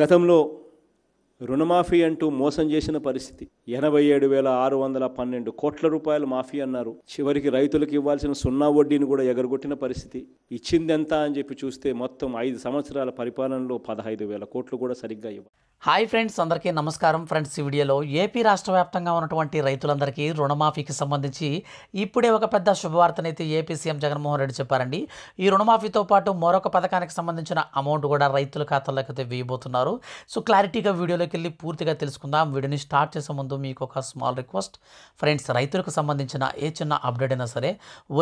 గతంలో రుణమాఫీ అంటూ మోసం చేసిన పరిస్థితి ఎనభై ఏడు వేల ఆరు వందల పన్నెండు కోట్ల రూపాయలు మాఫీ అన్నారు చివరికి రైతులకు ఇవ్వాల్సిన సున్నా వడ్డీని కూడా ఎగరగొట్టిన పరిస్థితి ఇచ్చిందెంత అని చెప్పి చూస్తే మొత్తం ఐదు సంవత్సరాల పరిపాలనలో పదహైదు వేల కోట్లు కూడా సరిగ్గా ఇవ్వాలి హాయ్ ఫ్రెండ్స్ అందరికీ నమస్కారం ఫ్రెండ్స్ ఈ వీడియోలో ఏపీ రాష్ట్ర వ్యాప్తంగా ఉన్నటువంటి రైతులందరికీ రుణమాఫీకి సంబంధించి ఇప్పుడే ఒక పెద్ద శుభవార్తనైతే ఏపీ సీఎం జగన్మోహన్ రెడ్డి చెప్పారండి ఈ రుణమాఫీతో పాటు మరొక పథకానికి సంబంధించిన అమౌంట్ కూడా రైతుల ఖాతాల్లోకి అయితే వేయబోతున్నారు సో క్లారిటీగా వీడియోలోకి వెళ్ళి పూర్తిగా తెలుసుకుందాం వీడియోని స్టార్ట్ చేసే ముందు మీకు ఒక స్మాల్ రిక్వెస్ట్ ఫ్రెండ్స్ రైతులకు సంబంధించిన ఏ చిన్న అప్డేట్ అయినా సరే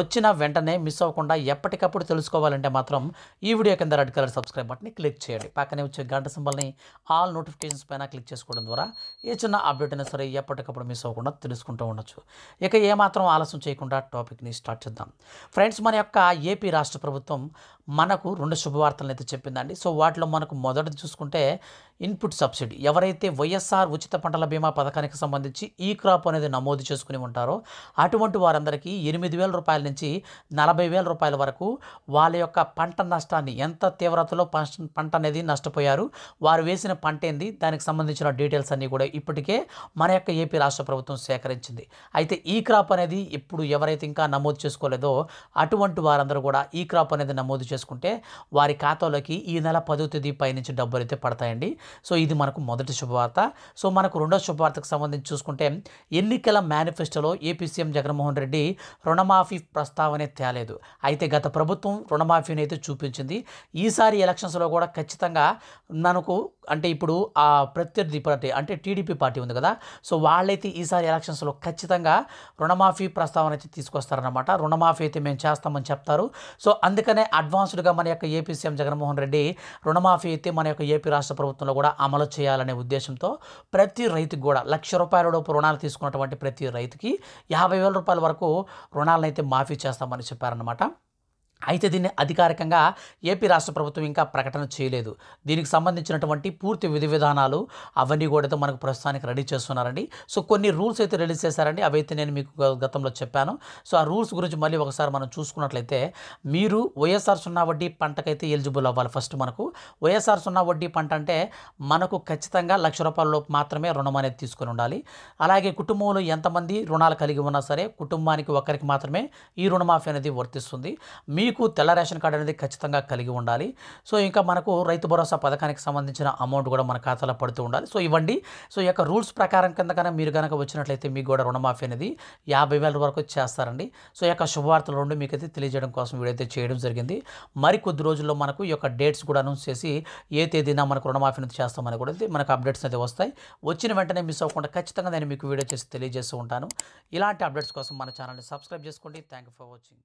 వచ్చిన వెంటనే మిస్ అవ్వకుండా ఎప్పటికప్పుడు తెలుసుకోవాలంటే మాత్రం ఈ వీడియో కింద రెడ్ కలర్ సబ్స్క్రైబ్ బటన్ని క్లిక్ చేయండి పక్కనే వచ్చే గంట సింబల్ని ఆల్ నోట్ నోటిఫికేషన్స్ పైన క్లిక్ చేసుకోవడం ద్వారా ఏ చిన్న అప్డేట్ అయినా సరే ఎప్పటికప్పుడు మిస్ అవ్వకుండా తెలుసుకుంటూ ఉండొచ్చు ఇక ఏమాత్రం ఆలస్యం చేయకుండా టాపిక్ని స్టార్ట్ చేద్దాం ఫ్రెండ్స్ మన యొక్క ఏపీ రాష్ట్ర ప్రభుత్వం మనకు రెండు శుభవార్తలను అయితే చెప్పిందండి సో వాటిలో మనకు మొదటి చూసుకుంటే ఇన్పుట్ సబ్సిడీ ఎవరైతే వైఎస్ఆర్ ఉచిత పంటల బీమా పథకానికి సంబంధించి ఈ క్రాప్ అనేది నమోదు చేసుకుని ఉంటారో అటువంటి వారందరికీ ఎనిమిది వేల రూపాయల నుంచి నలభై వేల రూపాయల వరకు వాళ్ళ యొక్క పంట నష్టాన్ని ఎంత తీవ్రతలో పంట అనేది నష్టపోయారు వారు వేసిన పంట ఏంది దానికి సంబంధించిన డీటెయిల్స్ అన్నీ కూడా ఇప్పటికే మన యొక్క ఏపీ రాష్ట్ర ప్రభుత్వం సేకరించింది అయితే ఈ క్రాప్ అనేది ఇప్పుడు ఎవరైతే ఇంకా నమోదు చేసుకోలేదో అటువంటి వారందరూ కూడా ఈ క్రాప్ అనేది నమోదు చేసుకుంటే వారి ఖాతాలోకి ఈ నెల పదో తేదీ పైనుంచి డబ్బులు అయితే పడతాయండి సో ఇది మనకు మొదటి శుభవార్త సో మనకు రెండో శుభవార్తకు సంబంధించి చూసుకుంటే ఎన్నికల మేనిఫెస్టోలో ఏపీ సీఎం జగన్మోహన్ రెడ్డి రుణమాఫీ ప్రస్తావనే తేలేదు అయితే గత ప్రభుత్వం రుణమాఫీని అయితే చూపించింది ఈసారి ఎలక్షన్స్లో కూడా ఖచ్చితంగా మనకు అంటే ఇప్పుడు ఆ ప్రత్యర్థి పార్టీ అంటే టీడీపీ పార్టీ ఉంది కదా సో వాళ్ళైతే ఈసారి ఎలక్షన్స్లో ఖచ్చితంగా రుణమాఫీ ప్రస్తావన అయితే తీసుకొస్తారనమాట రుణమాఫీ అయితే మేము చేస్తామని చెప్తారు సో అందుకనే అడ్వాన్స్డ్గా మన యొక్క ఏపీ సీఎం జగన్మోహన్ రెడ్డి రుణమాఫీ అయితే మన యొక్క ఏపీ రాష్ట్ర ప్రభుత్వంలో కూడా అమలు చేయాలనే ఉద్దేశంతో ప్రతి రైతుకు కూడా లక్ష రూపాయల లోపు రుణాలు తీసుకున్నటువంటి ప్రతి రైతుకి యాభై వేల రూపాయల వరకు రుణాలను అయితే మాఫీ చేస్తామని చెప్పారనమాట అయితే దీన్ని అధికారికంగా ఏపీ రాష్ట్ర ప్రభుత్వం ఇంకా ప్రకటన చేయలేదు దీనికి సంబంధించినటువంటి పూర్తి విధి విధానాలు అవన్నీ కూడా మనకు ప్రస్తుతానికి రెడీ చేస్తున్నారండి సో కొన్ని రూల్స్ అయితే రిలీజ్ చేశారండి అవైతే నేను మీకు గతంలో చెప్పాను సో ఆ రూల్స్ గురించి మళ్ళీ ఒకసారి మనం చూసుకున్నట్లయితే మీరు వైఎస్ఆర్ సున్నా వడ్డీ పంటకైతే ఎలిజిబుల్ అవ్వాలి ఫస్ట్ మనకు వైఎస్ఆర్ సున్నా వడ్డీ పంట అంటే మనకు ఖచ్చితంగా లక్ష రూపాయల లోపు మాత్రమే రుణం అనేది తీసుకుని ఉండాలి అలాగే కుటుంబంలో ఎంతమంది రుణాలు కలిగి ఉన్నా సరే కుటుంబానికి ఒకరికి మాత్రమే ఈ రుణమాఫీ అనేది వర్తిస్తుంది మీ మీకు తెల్ల రేషన్ కార్డు అనేది ఖచ్చితంగా కలిగి ఉండాలి సో ఇంకా మనకు రైతు భరోసా పథకానికి సంబంధించిన అమౌంట్ కూడా మన ఖాతాలో పడుతూ ఉండాలి సో ఇవ్వండి సో ఈ యొక్క రూల్స్ ప్రకారం కింద కనుక మీరు కనుక వచ్చినట్లయితే మీకు కూడా రుణమాఫీ అనేది యాభై వేల వరకు చేస్తారండి సో ఈ యొక్క శుభవార్తలు రెండు మీకు అయితే తెలియజేయడం కోసం వీడైతే చేయడం జరిగింది మరి కొద్ది రోజుల్లో మనకు ఈ యొక్క డేట్స్ కూడా అనౌన్స్ చేసి ఏ తేదీన మనకు రుణమాఫీ అనేది చేస్తామని కూడా అయితే మనకు అప్డేట్స్ అయితే వస్తాయి వచ్చిన వెంటనే మిస్ అవ్వకుండా ఖచ్చితంగా నేను మీకు వీడియో చేసి తెలియజేస్తూ ఉంటాను ఇలాంటి అప్డేట్స్ కోసం మన ఛానల్ని సబ్స్క్రైబ్ చేసుకోండి థ్యాంక్ ఫర్ వాచింగ్